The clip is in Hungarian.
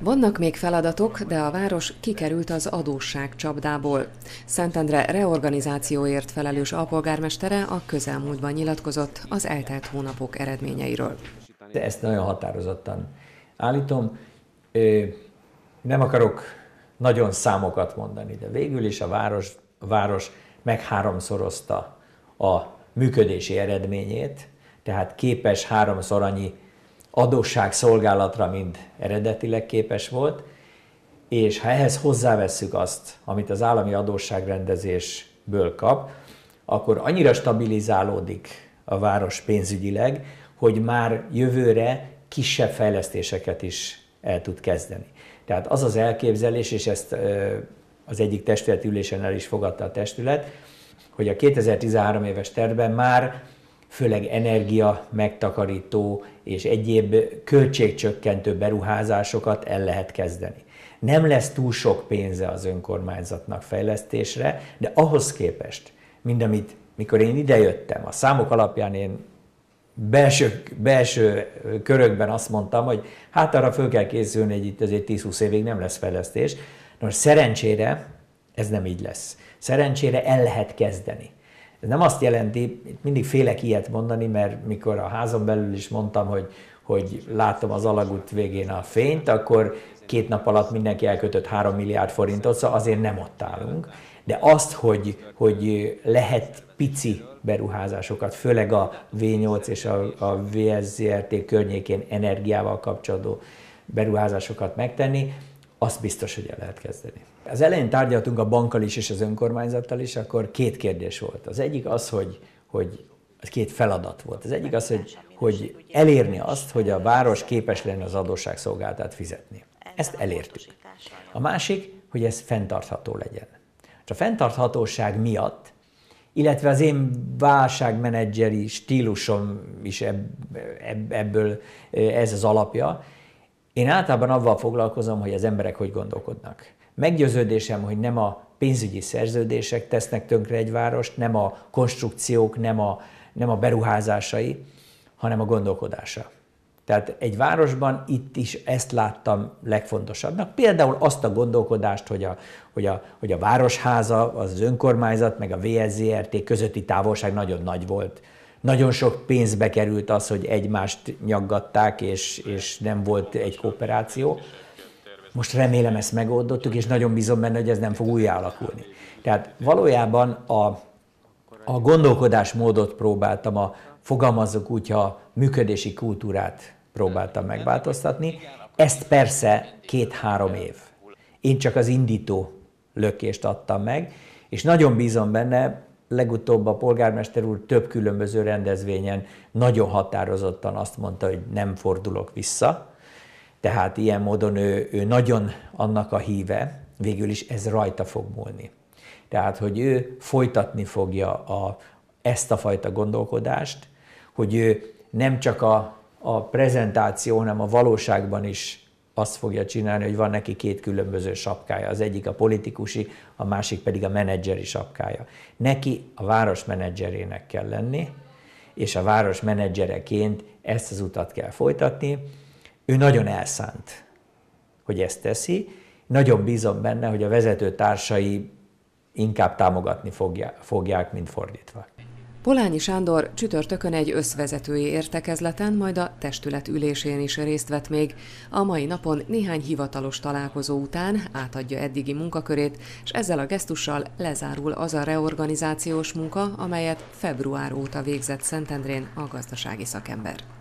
Vannak még feladatok, de a város kikerült az adósság csapdából. Szentendre reorganizációért felelős apolgármestere a közelmúltban nyilatkozott az eltelt hónapok eredményeiről. De ezt nagyon határozottan állítom. Nem akarok nagyon számokat mondani, de végül is a város, a város megháromszorozta a működési eredményét, tehát képes háromszor annyi adósság szolgálatra mint eredetileg képes volt, és ha ehhez hozzávesszük azt, amit az állami adósságrendezésből kap, akkor annyira stabilizálódik a város pénzügyileg, hogy már jövőre kisebb fejlesztéseket is el tud kezdeni. Tehát az az elképzelés, és ezt az egyik testületülésen el is fogadta a testület, hogy a 2013 éves tervben már főleg energia megtakarító és egyéb költségcsökkentő beruházásokat el lehet kezdeni. Nem lesz túl sok pénze az önkormányzatnak fejlesztésre, de ahhoz képest, mint amit mikor én idejöttem, a számok alapján én belső, belső körökben azt mondtam, hogy hát arra föl kell készülni, hogy itt azért 10-20 évig nem lesz fejlesztés. Nos, szerencsére ez nem így lesz. Szerencsére el lehet kezdeni. Ez nem azt jelenti, mindig félek ilyet mondani, mert mikor a házon belül is mondtam, hogy, hogy látom az alagút végén a fényt, akkor két nap alatt mindenki elkötött 3 milliárd forintot, szóval azért nem ott állunk. De azt, hogy, hogy lehet pici beruházásokat, főleg a V8 és a, a VSZRT környékén energiával kapcsolódó beruházásokat megtenni, azt biztos, hogy el lehet kezdeni. Az elején tárgyaltunk a bankkal is és az önkormányzattal is, akkor két kérdés volt. Az egyik az, hogy, hogy az két feladat volt. Az egyik az, hogy, hogy elérni azt, hogy a város képes lenne az adósságszolgáltát fizetni. Ezt elértük. A másik, hogy ez fenntartható legyen. És a fenntarthatóság miatt, illetve az én válságmenedzseri stílusom is ebb, ebből ez az alapja, én általában avval foglalkozom, hogy az emberek hogy gondolkodnak. Meggyőződésem, hogy nem a pénzügyi szerződések tesznek tönkre egy várost, nem a konstrukciók, nem a, nem a beruházásai, hanem a gondolkodása. Tehát egy városban itt is ezt láttam legfontosabbnak. Például azt a gondolkodást, hogy a, hogy a, hogy a városháza, az önkormányzat, meg a VSZRT közötti távolság nagyon nagy volt. Nagyon sok pénzbe került az, hogy egymást nyaggatták, és, és nem volt egy kooperáció. Most remélem ezt megoldottuk, és nagyon bízom benne, hogy ez nem fog újjá alakulni. Tehát valójában a, a gondolkodásmódot próbáltam, a fogalmazok úgy, ha működési kultúrát próbáltam megváltoztatni. Ezt persze két-három év. Én csak az indító lökést adtam meg, és nagyon bízom benne, legutóbb a polgármester úr több különböző rendezvényen nagyon határozottan azt mondta, hogy nem fordulok vissza, tehát ilyen módon ő, ő nagyon annak a híve, végül is ez rajta fog múlni. Tehát, hogy ő folytatni fogja a, ezt a fajta gondolkodást, hogy ő nem csak a, a prezentáció, hanem a valóságban is azt fogja csinálni, hogy van neki két különböző sapkája. Az egyik a politikusi, a másik pedig a menedzseri sapkája. Neki a város menedzserének kell lenni, és a város menedzsereként ezt az utat kell folytatni, ő nagyon elszánt, hogy ezt teszi. Nagyon bízom benne, hogy a vezető társai inkább támogatni fogják, mint fordítva. Polányi Sándor csütörtökön egy összvezetői értekezleten, majd a testület ülésén is részt vett még. A mai napon néhány hivatalos találkozó után átadja eddigi munkakörét, és ezzel a gesztussal lezárul az a reorganizációs munka, amelyet február óta végzett Szentendrén a gazdasági szakember.